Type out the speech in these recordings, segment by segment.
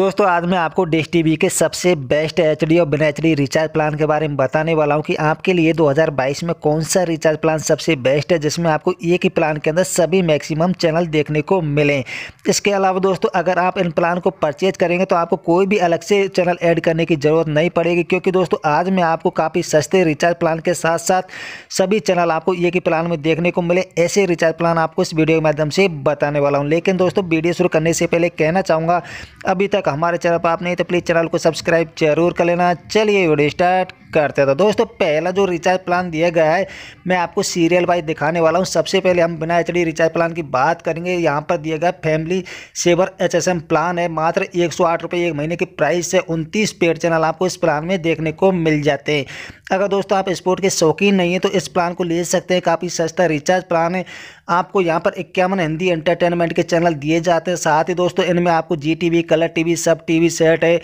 दोस्तों आज मैं आपको डिश टी के सबसे बेस्ट एच और बिना एच रिचार्ज प्लान के बारे में बताने वाला हूं कि आपके लिए 2022 में कौन सा रिचार्ज प्लान सबसे बेस्ट है जिसमें आपको एक ही प्लान के अंदर सभी मैक्सिमम चैनल देखने को मिलें इसके अलावा दोस्तों अगर आप इन प्लान को परचेज करेंगे तो आपको कोई भी अलग से चैनल ऐड करने की ज़रूरत नहीं पड़ेगी क्योंकि दोस्तों आज मैं आपको काफ़ी सस्ते रिचार्ज प्लान के साथ साथ सभी चैनल आपको एक ही प्लान में देखने को मिले ऐसे रिचार्ज प्लान आपको इस वीडियो के माध्यम से बताने वाला हूँ लेकिन दोस्तों वीडियो शुरू करने से पहले कहना चाहूँगा अभी तक हमारे चैनल पर आप नहीं तो प्लीज़ चैनल को सब्सक्राइब जरूर कर लेना चलिए वीडियो स्टार्ट करते थे दोस्तों पहला जो रिचार्ज प्लान दिया गया है मैं आपको सीरियल वाइज दिखाने वाला हूँ सबसे पहले हम बिना एच रिचार्ज प्लान की बात करेंगे यहाँ पर दिया गया फैमिली सेवर एच प्लान है मात्र एक सौ एक महीने की प्राइस है उनतीस पेड चैनल आपको इस प्लान में देखने को मिल जाते हैं अगर दोस्तों आप स्पोर्ट के शौकीन नहीं है तो इस प्लान को ले सकते हैं काफ़ी सस्ता रिचार्ज प्लान है आपको यहाँ पर इक्यावन हिंदी एंटरटेनमेंट के चैनल दिए जाते हैं साथ ही दोस्तों इनमें आपको Zee V Colors T SAB T set है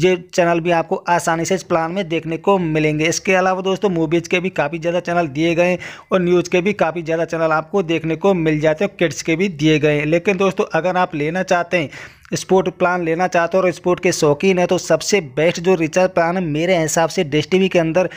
ये चैनल भी आपको आसानी से इस प्लान में देखने को मिलेंगे इसके अलावा दोस्तों मूवीज़ के भी काफ़ी ज़्यादा चैनल दिए गए और न्यूज़ के भी काफ़ी ज़्यादा चैनल आपको देखने को मिल जाते हैं किड्स के भी दिए गए हैं लेकिन दोस्तों अगर आप लेना चाहते हैं स्पोर्ट प्लान लेना चाहते हो और स्पोर्ट के शौकीन है तो सबसे बेस्ट जो रिचार्ज प्लान है मेरे हिसाब से डिश के अंदर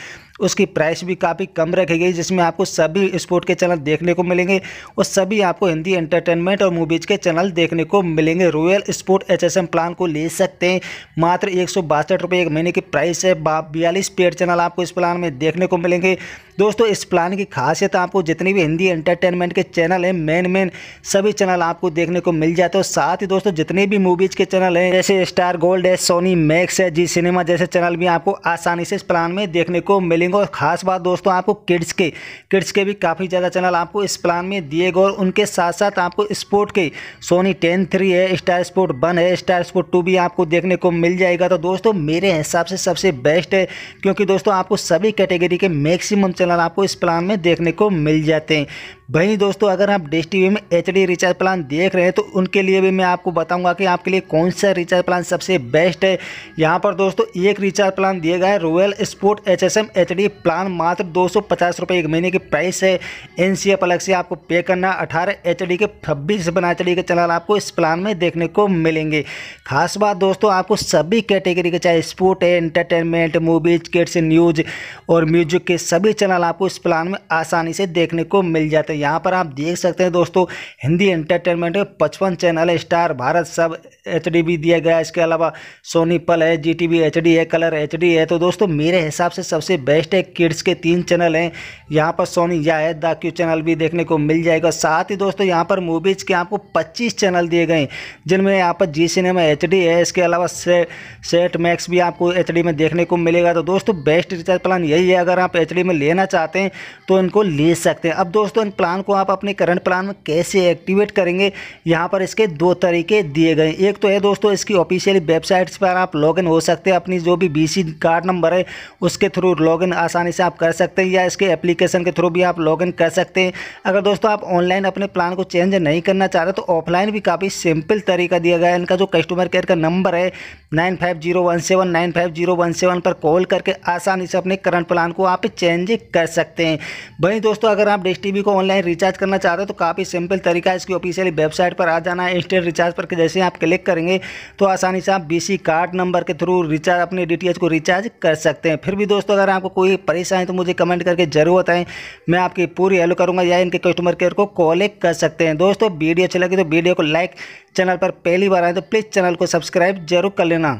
उसकी प्राइस भी काफ़ी कम रखी गई जिसमें आपको सभी स्पोर्ट के चैनल देखने को मिलेंगे और सभी आपको हिंदी एंटरटेनमेंट और मूवीज़ के चैनल देखने को मिलेंगे रॉयल स्पोर्ट एच प्लान को ले सकते हैं मात्र एक सौ एक महीने की प्राइस है बयालीस पेड चैनल आपको इस प्लान में देखने को मिलेंगे दोस्तों इस प्लान की खासियत आपको जितने भी हिंदी एंटरटेनमेंट के चैनल हैं मेन मेन सभी चैनल आपको देखने को मिल जाते हैं साथ ही दोस्तों जितने भी मूवीज़ के चैनल हैं जैसे स्टार गोल्ड है सोनी मैक्स है जी सिनेमा जैसे चैनल भी आपको आसानी से इस प्लान में देखने को मिलेंगे मिलेंगे और ख़ास बात दोस्तों आपको किड्स के किड्स के भी काफ़ी ज़्यादा चैनल आपको इस प्लान में दिए गए और उनके साथ साथ आपको स्पोर्ट के सोनी टेन थ्री है स्टार स्पोर्ट वन है स्टार स्पोर्ट टू भी आपको देखने को मिल जाएगा तो दोस्तों मेरे हिसाब से सबसे बेस्ट है क्योंकि दोस्तों आपको सभी कैटेगरी के मैक्सिमम चैनल आपको इस प्लान में देखने को मिल जाते हैं वहीं दोस्तों अगर आप डिश टी में एच रिचार्ज प्लान देख रहे हैं तो उनके लिए भी मैं आपको बताऊंगा कि आपके लिए कौन सा रिचार्ज प्लान सबसे बेस्ट है यहाँ पर दोस्तों एक रिचार्ज प्लान दिया गया है royal sport H S plan मात्र दो सौ एक महीने की प्राइस है एन सी अलग से आपको पे करना अठारह एच के छब्बीस बना एच के चैनल आपको इस प्लान में देखने को मिलेंगे खास बात दोस्तों आपको सभी कैटेगरी के चाहे स्पोर्ट है एंटरटेनमेंट मूवीज किड्स न्यूज और म्यूजिक के सभी चैनल आपको इस प्लान में आसानी से देखने को मिल जाते हैं यहाँ पर आप देख सकते हैं दोस्तों हिंदी एंटरटेनमेंट पचपन channel Star Bharat SAB H भी दिया गया इसके अलावा सोनी पल है जी टी है कलर एच है तो दोस्तों मेरे हिसाब से सबसे बेस्ट है किड्स के तीन चैनल हैं यहाँ पर सोनी या है द चैनल भी देखने को मिल जाएगा साथ ही दोस्तों यहाँ पर मूवीज़ के आपको पच्चीस चैनल दिए गए जिनमें यहाँ पर जी सिनेमा एच है इसके अलावा से, सेट मैक्स भी आपको एच में देखने को मिलेगा तो दोस्तों बेस्ट रिचार्ज प्लान यही है अगर आप एच में लेना चाहते हैं तो इनको ले सकते हैं अब दोस्तों इन प्लान प्लान को आप अपने करंट प्लान में कैसे एक्टिवेट करेंगे यहाँ पर इसके दो तरीके दिए गए एक तो है दोस्तों इसकी ऑफिशियल वेबसाइट्स पर आप लॉगिन हो सकते हैं अपनी जो भी बी कार्ड नंबर है उसके थ्रू लॉगिन आसानी से आप कर सकते हैं या इसके एप्लीकेशन के थ्रू भी आप लॉगिन कर सकते हैं अगर दोस्तों आप ऑनलाइन अपने प्लान को चेंज नहीं करना चाह रहे तो ऑफलाइन भी काफ़ी सिंपल तरीका दिया गया है इनका जो कस्टमर केयर का नंबर है nine five zero one seven nine five zero one seven पर कॉल करके आसानी से अपने करंट प्लान को आप चेंज कर सकते हैं वहीं दोस्तों अगर आप डिश टी को ऑनलाइन ऑनलाइन रिचार्ज करना चाहते हो तो काफ़ी सिंपल तरीका है इसकी ऑफिशियली वेबसाइट पर आ जाना है इंस्टेंट रिचार्ज पर जैसे आप क्लिक करेंगे तो आसानी से आप बीसी कार्ड नंबर के थ्रू रिचार्ज अपने डी को रिचार्ज कर सकते हैं फिर भी दोस्तों अगर आपको कोई परेशानी तो मुझे कमेंट करके ज़रूर बताएं मैं आपकी पूरी हेल्प करूँगा या इनके कस्टमर केयर को कॉल कर सकते हैं दोस्तों वीडियो अच्छी लगी तो वीडियो को लाइक चैनल पर पहली बार आए तो प्लीज़ चैनल को सब्सक्राइब जरूर कर लेना